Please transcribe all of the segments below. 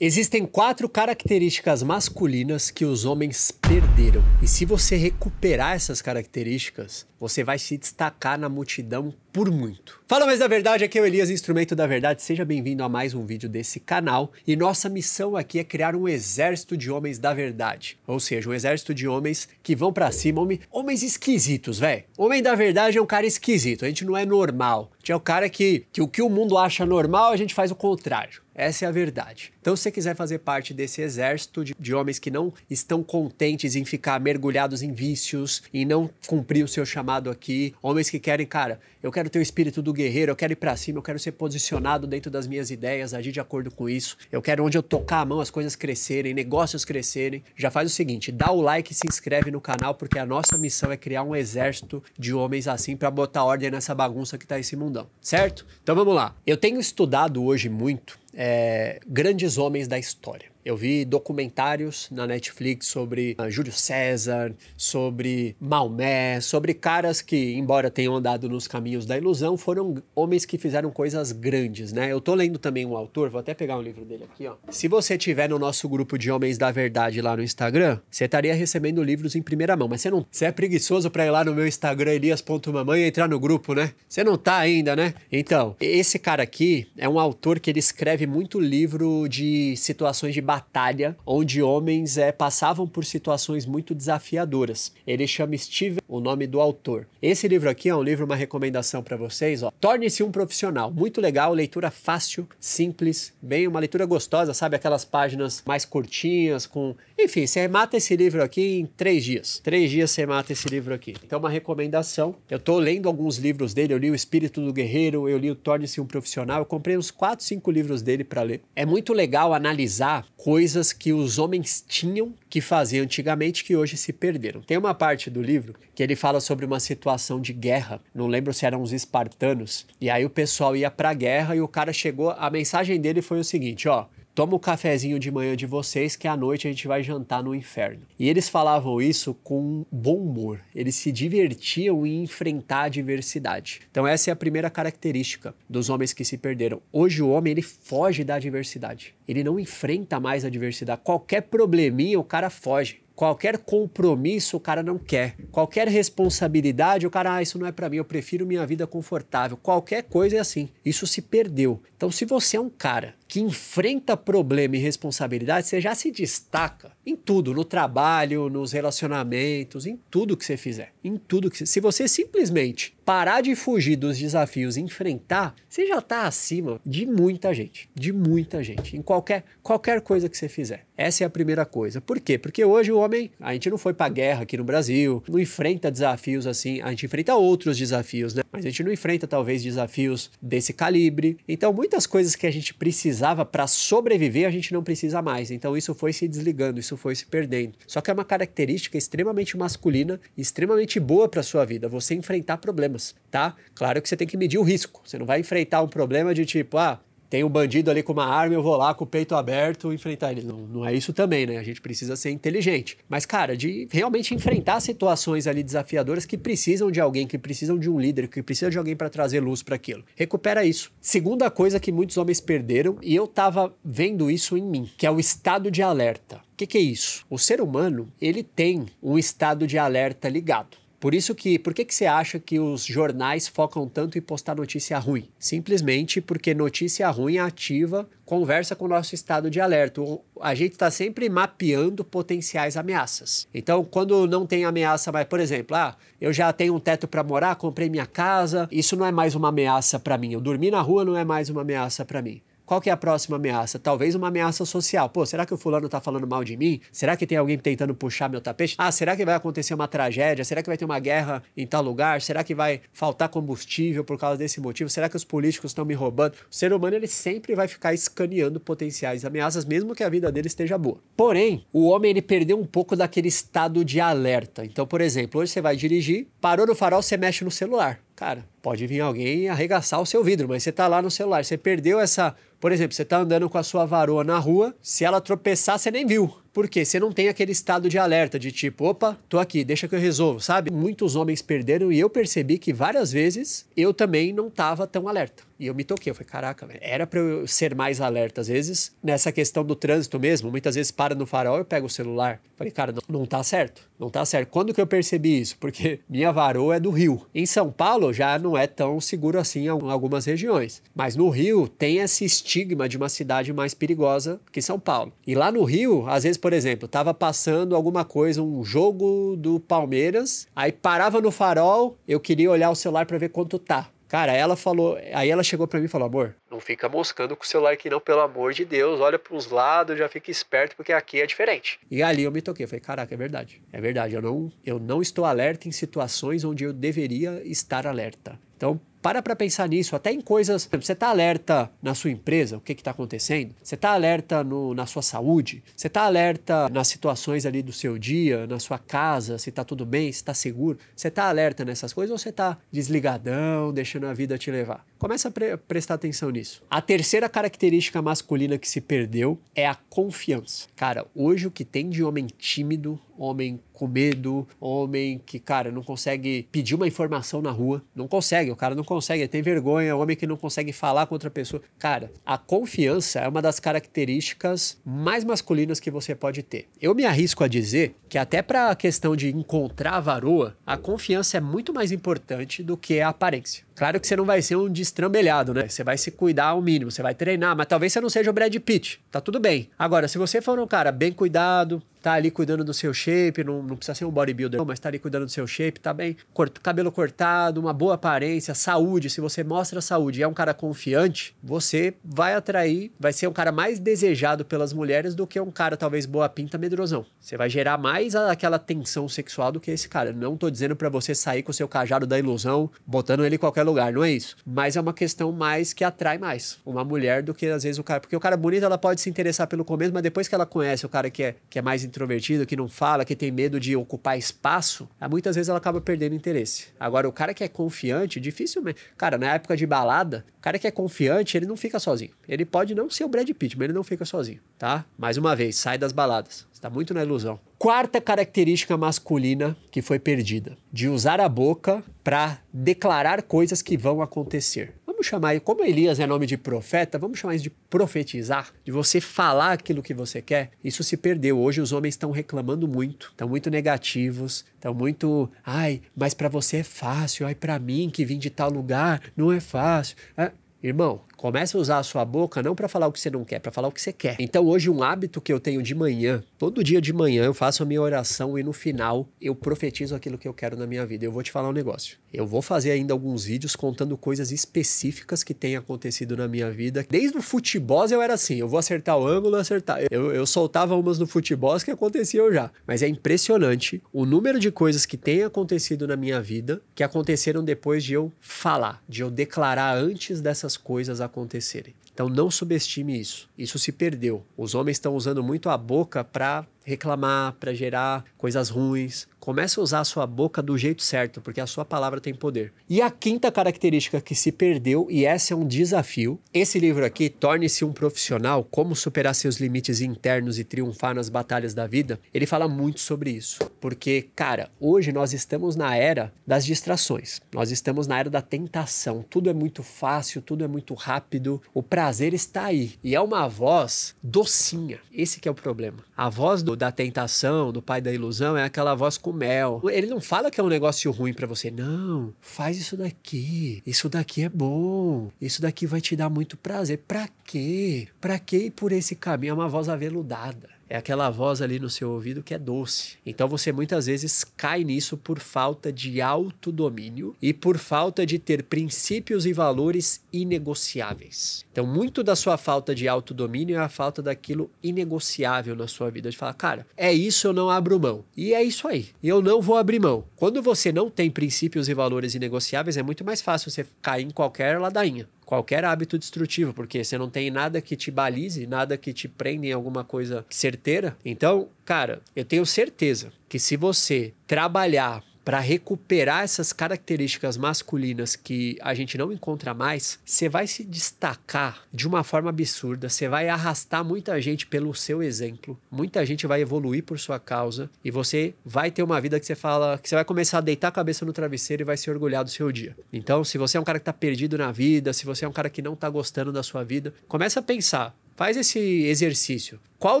Existem quatro características masculinas que os homens perderam. E se você recuperar essas características, você vai se destacar na multidão por muito. Fala mais da verdade, aqui é o Elias Instrumento da Verdade. Seja bem-vindo a mais um vídeo desse canal. E nossa missão aqui é criar um exército de homens da verdade. Ou seja, um exército de homens que vão para cima, homens, homens esquisitos, velho. Homem da verdade é um cara esquisito, a gente não é normal. A gente é o cara que, que o que o mundo acha normal, a gente faz o contrário. Essa é a verdade. Então, se você quiser fazer parte desse exército de, de, homens que não estão contentes em ficar mergulhados em vícios, em não cumprir o seu chamado aqui, homens que querem, cara, eu quero quero ter o espírito do guerreiro, eu quero ir para cima, eu quero ser posicionado dentro das minhas ideias, agir de acordo com isso. Eu quero onde eu tocar a mão as coisas crescerem, negócios crescerem. Já faz o seguinte, dá o like e se inscreve no canal porque a nossa missão é criar um exército de homens assim para botar ordem nessa bagunça que tá esse mundão, certo? Então vamos lá. Eu tenho estudado hoje muito é, grandes homens da história. Eu vi documentários na Netflix sobre uh, Júlio César, sobre Maomé, sobre caras que, embora tenham andado nos caminhos da ilusão, foram homens que fizeram coisas grandes, né? Eu tô lendo também um autor, vou até pegar um livro dele aqui, ó. Se você tiver no nosso grupo de Homens da Verdade lá no Instagram, você estaria recebendo livros em primeira mão, mas você não, você é preguiçoso para ir lá no meu Instagram elias.mamãe e entrar no grupo, né? Você não tá ainda, né? Então, esse cara aqui é um autor que ele escreve muito livro de situações de batalha batalha onde homens é, passavam por situações muito desafiadoras. Ele chama Steven, o nome do autor. Esse livro aqui é um livro, uma recomendação para vocês. Torne-se um profissional. Muito legal, leitura fácil, simples, bem uma leitura gostosa, sabe? Aquelas páginas mais curtinhas, com. Enfim, você mata esse livro aqui em três dias. Três dias você mata esse livro aqui. Então, uma recomendação. Eu tô lendo alguns livros dele. Eu li O Espírito do Guerreiro, eu li o Torne-se um Profissional. Eu comprei uns quatro, cinco livros dele para ler. É muito legal analisar coisas que os homens tinham que fazer antigamente que hoje se perderam. Tem uma parte do livro que ele fala sobre uma situação de guerra, não lembro se eram os espartanos, e aí o pessoal ia para a guerra e o cara chegou, a mensagem dele foi o seguinte, ó, toma o cafezinho de manhã de vocês que à noite a gente vai jantar no inferno. E eles falavam isso com bom humor, eles se divertiam em enfrentar a diversidade. Então essa é a primeira característica dos homens que se perderam. Hoje o homem ele foge da diversidade, ele não enfrenta mais a diversidade. Qualquer probleminha o cara foge. Qualquer compromisso o cara não quer. Qualquer responsabilidade, o cara, ah, isso não é para mim, eu prefiro minha vida confortável. Qualquer coisa é assim. Isso se perdeu. Então, se você é um cara que enfrenta problema e responsabilidade, você já se destaca em tudo, no trabalho, nos relacionamentos, em tudo que você fizer. Em tudo que você... Se você simplesmente parar de fugir dos desafios e enfrentar, você já está acima de muita gente. De muita gente. Em qualquer, qualquer coisa que você fizer. Essa é a primeira coisa. Por quê? Porque hoje o homem, a gente não foi pra guerra aqui no Brasil, não enfrenta desafios assim, a gente enfrenta outros desafios, né? Mas a gente não enfrenta talvez desafios desse calibre. Então, muitas coisas que a gente precisava para sobreviver, a gente não precisa mais. Então, isso foi se desligando, isso foi se perdendo. Só que é uma característica extremamente masculina, extremamente boa para sua vida, você enfrentar problemas, tá? Claro que você tem que medir o risco. Você não vai enfrentar um problema de tipo, ah, tem um bandido ali com uma arma, eu vou lá com o peito aberto enfrentar ele. Não, não é isso também, né? A gente precisa ser inteligente. Mas, cara, de realmente enfrentar situações ali desafiadoras que precisam de alguém, que precisam de um líder, que precisa de alguém para trazer luz para aquilo. Recupera isso. Segunda coisa que muitos homens perderam, e eu tava vendo isso em mim, que é o estado de alerta. O que, que é isso? O ser humano, ele tem um estado de alerta ligado. Por isso que, por que, que você acha que os jornais focam tanto em postar notícia ruim? Simplesmente porque notícia ruim ativa, conversa com o nosso estado de alerta. A gente está sempre mapeando potenciais ameaças. Então, quando não tem ameaça, mas, por exemplo, ah, eu já tenho um teto para morar, comprei minha casa, isso não é mais uma ameaça para mim. Eu dormir na rua não é mais uma ameaça para mim. Qual que é a próxima ameaça? Talvez uma ameaça social. Pô, será que o fulano tá falando mal de mim? Será que tem alguém tentando puxar meu tapete? Ah, será que vai acontecer uma tragédia? Será que vai ter uma guerra em tal lugar? Será que vai faltar combustível por causa desse motivo? Será que os políticos estão me roubando? O ser humano ele sempre vai ficar escaneando potenciais ameaças, mesmo que a vida dele esteja boa. Porém, o homem ele perdeu um pouco daquele estado de alerta. Então, por exemplo, hoje você vai dirigir, parou no farol, você mexe no celular. Cara, pode vir alguém e arregaçar o seu vidro, mas você tá lá no celular, você perdeu essa. Por exemplo, você tá andando com a sua varoa na rua, se ela tropeçar, você nem viu. Por quê? Você não tem aquele estado de alerta de tipo, opa, tô aqui, deixa que eu resolvo, sabe? Muitos homens perderam e eu percebi que várias vezes eu também não tava tão alerta. E eu me toquei, eu falei, caraca, era para eu ser mais alerta às vezes. Nessa questão do trânsito mesmo, muitas vezes para no farol, eu pego o celular. Falei, cara, não, não tá certo, não tá certo. Quando que eu percebi isso? Porque minha varoa é do Rio. Em São Paulo já não é tão seguro assim em algumas regiões. Mas no Rio tem esse estigma de uma cidade mais perigosa que São Paulo. E lá no Rio, às vezes, por exemplo, tava passando alguma coisa, um jogo do Palmeiras, aí parava no farol, eu queria olhar o celular para ver quanto tá. Cara, ela falou, aí ela chegou para mim e falou: "Amor, não fica moscando com o celular aqui não, pelo amor de Deus. Olha para os lados, já fica esperto porque aqui é diferente". E ali eu me toquei, eu falei: "Caraca, é verdade. É verdade, eu não eu não estou alerta em situações onde eu deveria estar alerta". Então, para para pensar nisso, até em coisas. você está alerta na sua empresa, o que está acontecendo? Você está alerta no, na sua saúde? Você está alerta nas situações ali do seu dia, na sua casa, se está tudo bem, se está seguro? Você está alerta nessas coisas ou você está desligadão, deixando a vida te levar? Começa a pre prestar atenção nisso. A terceira característica masculina que se perdeu é a confiança. Cara, hoje o que tem de homem tímido homem com medo, homem que, cara, não consegue pedir uma informação na rua, não consegue, o cara não consegue, tem vergonha, homem que não consegue falar com outra pessoa. Cara, a confiança é uma das características mais masculinas que você pode ter. Eu me arrisco a dizer que até para a questão de encontrar a varoa, a confiança é muito mais importante do que a aparência. Claro que você não vai ser um destrambelhado, né? Você vai se cuidar ao mínimo, você vai treinar, mas talvez você não seja o Brad Pitt, tá tudo bem. Agora, se você for um cara bem cuidado, tá ali cuidando do seu shape, não, não precisa ser um bodybuilder, não, mas tá ali cuidando do seu shape, tá bem, Corto, cabelo cortado, uma boa aparência, saúde, se você mostra saúde e é um cara confiante, você vai atrair, vai ser um cara mais desejado pelas mulheres do que um cara talvez boa pinta medrosão. Você vai gerar mais aquela tensão sexual do que esse cara. Não tô dizendo para você sair com o seu cajado da ilusão, botando ele em qualquer lugar, não é isso. Mas é uma questão mais que atrai mais uma mulher do que às vezes o cara. Porque o cara bonito, ela pode se interessar pelo começo, mas depois que ela conhece o cara que é, que é mais introvertido, que não fala, que tem medo de ocupar espaço, muitas vezes ela acaba perdendo interesse. Agora, o cara que é confiante, dificilmente. Cara, na época de balada, o cara que é confiante, ele não fica sozinho. Ele pode não ser o Brad Pitt, mas ele não fica sozinho, tá? Mais uma vez, sai das baladas. Você tá muito na ilusão quarta característica masculina que foi perdida: de usar a boca para declarar coisas que vão acontecer. Vamos chamar, como Elias é nome de profeta, vamos chamar isso de profetizar, de você falar aquilo que você quer. Isso se perdeu. Hoje os homens estão reclamando muito, estão muito negativos, estão muito, ai, mas para você é fácil, ai, para mim que vim de tal lugar não é fácil. É Irmão, comece a usar a sua boca não para falar o que você não quer, para falar o que você quer. Então hoje um hábito que eu tenho de manhã, todo dia de manhã eu faço a minha oração e no final eu profetizo aquilo que eu quero na minha vida. Eu vou te falar um negócio. Eu vou fazer ainda alguns vídeos contando coisas específicas que têm acontecido na minha vida. Desde o futebol eu era assim, eu vou acertar o ângulo, acertar. Eu, eu soltava umas no futebol que aconteciam já. Mas é impressionante o número de coisas que têm acontecido na minha vida que aconteceram depois de eu falar, de eu declarar antes dessas essas coisas acontecerem. Então não subestime isso. Isso se perdeu. Os homens estão usando muito a boca para reclamar, para gerar coisas ruins. Comece a usar a sua boca do jeito certo, porque a sua palavra tem poder. E a quinta característica que se perdeu, e essa é um desafio, esse livro aqui, Torne-se um Profissional, Como Superar Seus Limites Internos e Triunfar nas Batalhas da Vida, ele fala muito sobre isso. Porque, cara, hoje nós estamos na era das distrações, nós estamos na era da tentação. Tudo é muito fácil, tudo é muito rápido, o prazer está aí. E é uma voz docinha. Esse que é o problema. A voz do da tentação, do pai da ilusão, é aquela voz com mel. Ele não fala que é um negócio ruim para você. Não, faz isso daqui. Isso daqui é bom. Isso daqui vai te dar muito prazer. Pra quê? Pra quê ir por esse caminho? É uma voz aveludada é aquela voz ali no seu ouvido que é doce. Então você muitas vezes cai nisso por falta de autodomínio e por falta de ter princípios e valores inegociáveis. Então, muito da sua falta de autodomínio é a falta daquilo inegociável na sua vida. De falar, cara, é isso, eu não abro mão. E é isso aí. Eu não vou abrir mão. Quando você não tem princípios e valores inegociáveis, é muito mais fácil você cair em qualquer ladainha qualquer hábito destrutivo, porque você não tem nada que te balize, nada que te prenda em alguma coisa certeira. Então, cara, eu tenho certeza que se você trabalhar para recuperar essas características masculinas que a gente não encontra mais, você vai se destacar de uma forma absurda, você vai arrastar muita gente pelo seu exemplo, muita gente vai evoluir por sua causa e você vai ter uma vida que você fala, que você vai começar a deitar a cabeça no travesseiro e vai se orgulhar do seu dia. Então, se você é um cara que tá perdido na vida, se você é um cara que não tá gostando da sua vida, começa a pensar, Faz esse exercício. Qual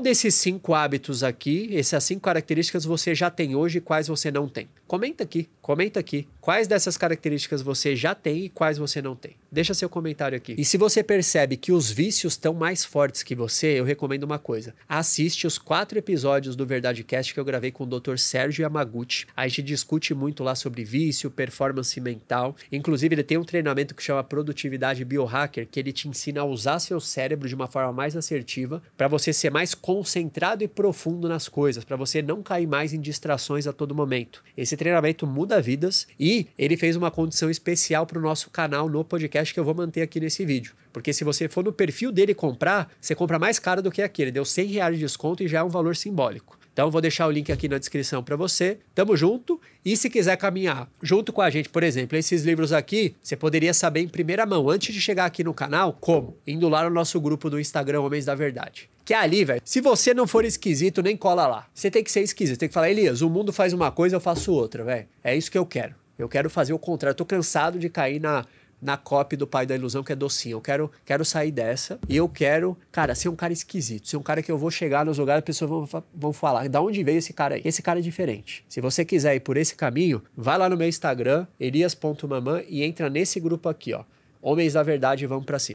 desses cinco hábitos aqui, essas cinco características você já tem hoje e quais você não tem? Comenta aqui, comenta aqui. Quais dessas características você já tem e quais você não tem? Deixa seu comentário aqui. E se você percebe que os vícios estão mais fortes que você, eu recomendo uma coisa. Assiste os quatro episódios do Verdade Cast que eu gravei com o Dr. Sérgio Yamaguchi. A gente discute muito lá sobre vício, performance mental. Inclusive, ele tem um treinamento que chama Produtividade Biohacker, que ele te ensina a usar seu cérebro de uma forma mais assertiva para você ser mais concentrado e profundo nas coisas, para você não cair mais em distrações a todo momento. Esse treinamento muda vidas e ele fez uma condição especial para o nosso canal no podcast que eu vou manter aqui nesse vídeo. Porque se você for no perfil dele comprar, você compra mais caro do que aqui. Ele deu 100 reais de desconto e já é um valor simbólico. Então vou deixar o link aqui na descrição para você. Tamo junto e se quiser caminhar junto com a gente, por exemplo, esses livros aqui, você poderia saber em primeira mão antes de chegar aqui no canal como indo lá no nosso grupo do Instagram Homens da Verdade. Que é ali, velho, se você não for esquisito, nem cola lá. Você tem que ser esquisito, tem que falar, Elias, o mundo faz uma coisa, eu faço outra, velho. É isso que eu quero. Eu quero fazer o contrário. Eu tô cansado de cair na, na copy do pai da ilusão, que é docinho. Eu quero, quero sair dessa e eu quero, cara, ser um cara esquisito, ser um cara que eu vou chegar nos lugares, e as pessoas vão, vão falar, da onde veio esse cara aí? Esse cara é diferente. Se você quiser ir por esse caminho, vai lá no meu Instagram, elias.mamã e entra nesse grupo aqui, ó. Homens da Verdade, vamos para cima.